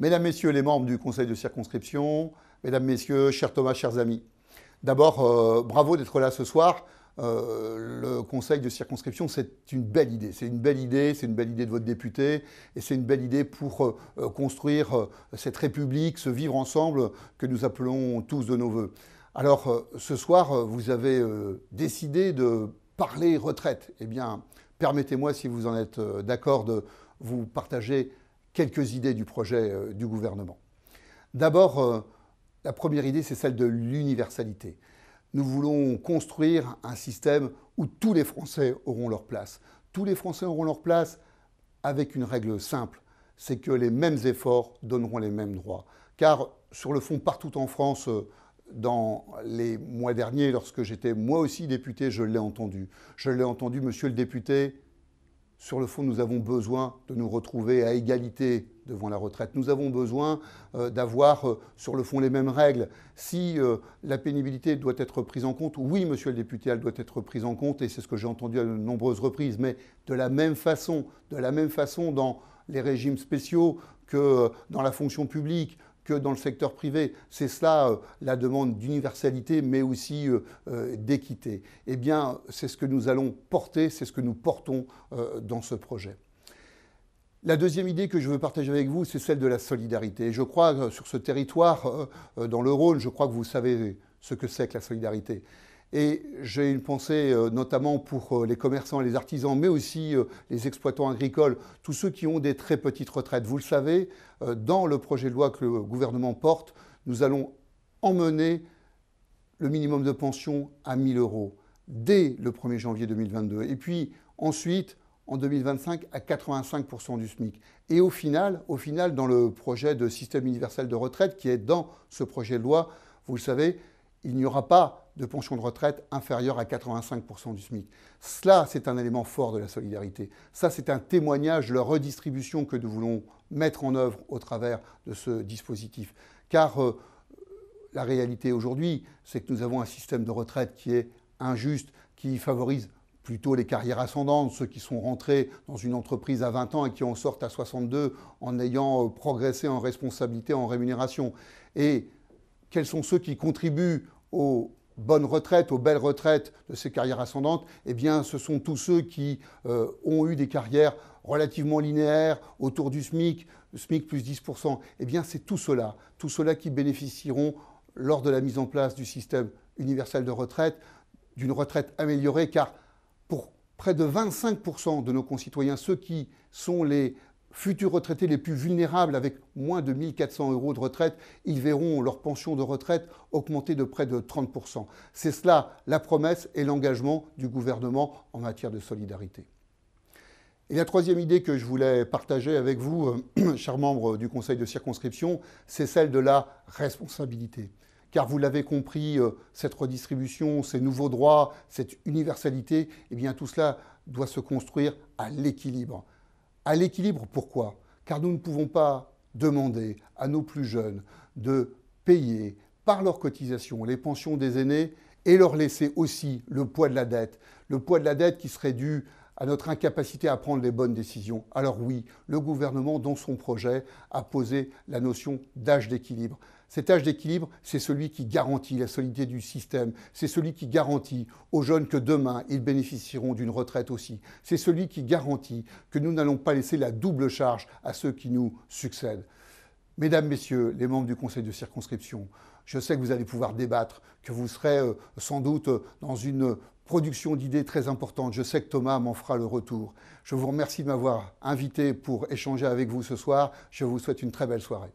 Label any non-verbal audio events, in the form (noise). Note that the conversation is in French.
Mesdames, Messieurs les membres du Conseil de circonscription, Mesdames, Messieurs, chers Thomas, chers amis, d'abord, euh, bravo d'être là ce soir. Euh, le conseil de circonscription, c'est une belle idée. C'est une belle idée, c'est une belle idée de votre député, et c'est une belle idée pour euh, construire cette république, ce vivre ensemble que nous appelons tous de nos voeux. Alors, ce soir, vous avez décidé de parler retraite. Eh bien, permettez-moi, si vous en êtes d'accord, de vous partager quelques idées du projet euh, du gouvernement. D'abord, euh, la première idée, c'est celle de l'universalité. Nous voulons construire un système où tous les Français auront leur place. Tous les Français auront leur place avec une règle simple, c'est que les mêmes efforts donneront les mêmes droits. Car sur le fond, partout en France, euh, dans les mois derniers, lorsque j'étais moi aussi député, je l'ai entendu. Je l'ai entendu, monsieur le député, sur le fond, nous avons besoin de nous retrouver à égalité devant la retraite. Nous avons besoin euh, d'avoir, euh, sur le fond, les mêmes règles. Si euh, la pénibilité doit être prise en compte, oui, monsieur le député, elle doit être prise en compte, et c'est ce que j'ai entendu à de nombreuses reprises, mais de la même façon, de la même façon dans les régimes spéciaux que dans la fonction publique, que dans le secteur privé. C'est cela euh, la demande d'universalité, mais aussi euh, euh, d'équité. Eh bien, c'est ce que nous allons porter, c'est ce que nous portons dans ce projet. La deuxième idée que je veux partager avec vous, c'est celle de la solidarité. je crois que sur ce territoire, dans le Rhône, je crois que vous savez ce que c'est que la solidarité. Et j'ai une pensée euh, notamment pour euh, les commerçants et les artisans, mais aussi euh, les exploitants agricoles, tous ceux qui ont des très petites retraites. Vous le savez, dans le projet de loi que le gouvernement porte, nous allons emmener le minimum de pension à 000 euros dès le 1er janvier 2022. Et puis ensuite, en 2025, à 85% du SMIC. Et au final, au final, dans le projet de système universel de retraite qui est dans ce projet de loi, vous le savez, il n'y aura pas de pension de retraite inférieure à 85% du SMIC. Cela, c'est un élément fort de la solidarité. Ça, c'est un témoignage de la redistribution que nous voulons mettre en œuvre au travers de ce dispositif. Car euh, la réalité aujourd'hui, c'est que nous avons un système de retraite qui est injuste, qui favorise plutôt les carrières ascendantes, ceux qui sont rentrés dans une entreprise à 20 ans et qui en sortent à 62 en ayant euh, progressé en responsabilité, en rémunération. Et quels sont ceux qui contribuent aux bonnes retraites, aux belles retraites de ces carrières ascendantes Eh bien, ce sont tous ceux qui euh, ont eu des carrières relativement linéaires, autour du SMIC, SMIC plus 10%. Eh bien, c'est tout cela, tout cela qui bénéficieront lors de la mise en place du système universel de retraite, d'une retraite améliorée, car pour près de 25% de nos concitoyens, ceux qui sont les futurs retraités les plus vulnérables avec moins de 1400 euros de retraite, ils verront leur pension de retraite augmenter de près de 30%. C'est cela la promesse et l'engagement du gouvernement en matière de solidarité. Et la troisième idée que je voulais partager avec vous, euh, (clears throat) chers membres du conseil de circonscription, c'est celle de la responsabilité. Car vous l'avez compris, euh, cette redistribution, ces nouveaux droits, cette universalité, eh bien tout cela doit se construire à l'équilibre à l'équilibre. Pourquoi Car nous ne pouvons pas demander à nos plus jeunes de payer par leurs cotisations les pensions des aînés et leur laisser aussi le poids de la dette, le poids de la dette qui serait dû à notre incapacité à prendre les bonnes décisions. Alors oui, le gouvernement, dans son projet, a posé la notion d'âge d'équilibre. Cet âge d'équilibre, c'est celui qui garantit la solidité du système, c'est celui qui garantit aux jeunes que demain, ils bénéficieront d'une retraite aussi, c'est celui qui garantit que nous n'allons pas laisser la double charge à ceux qui nous succèdent. Mesdames, Messieurs, les membres du Conseil de circonscription, je sais que vous allez pouvoir débattre, que vous serez euh, sans doute euh, dans une production d'idées très importantes. Je sais que Thomas m'en fera le retour. Je vous remercie de m'avoir invité pour échanger avec vous ce soir. Je vous souhaite une très belle soirée.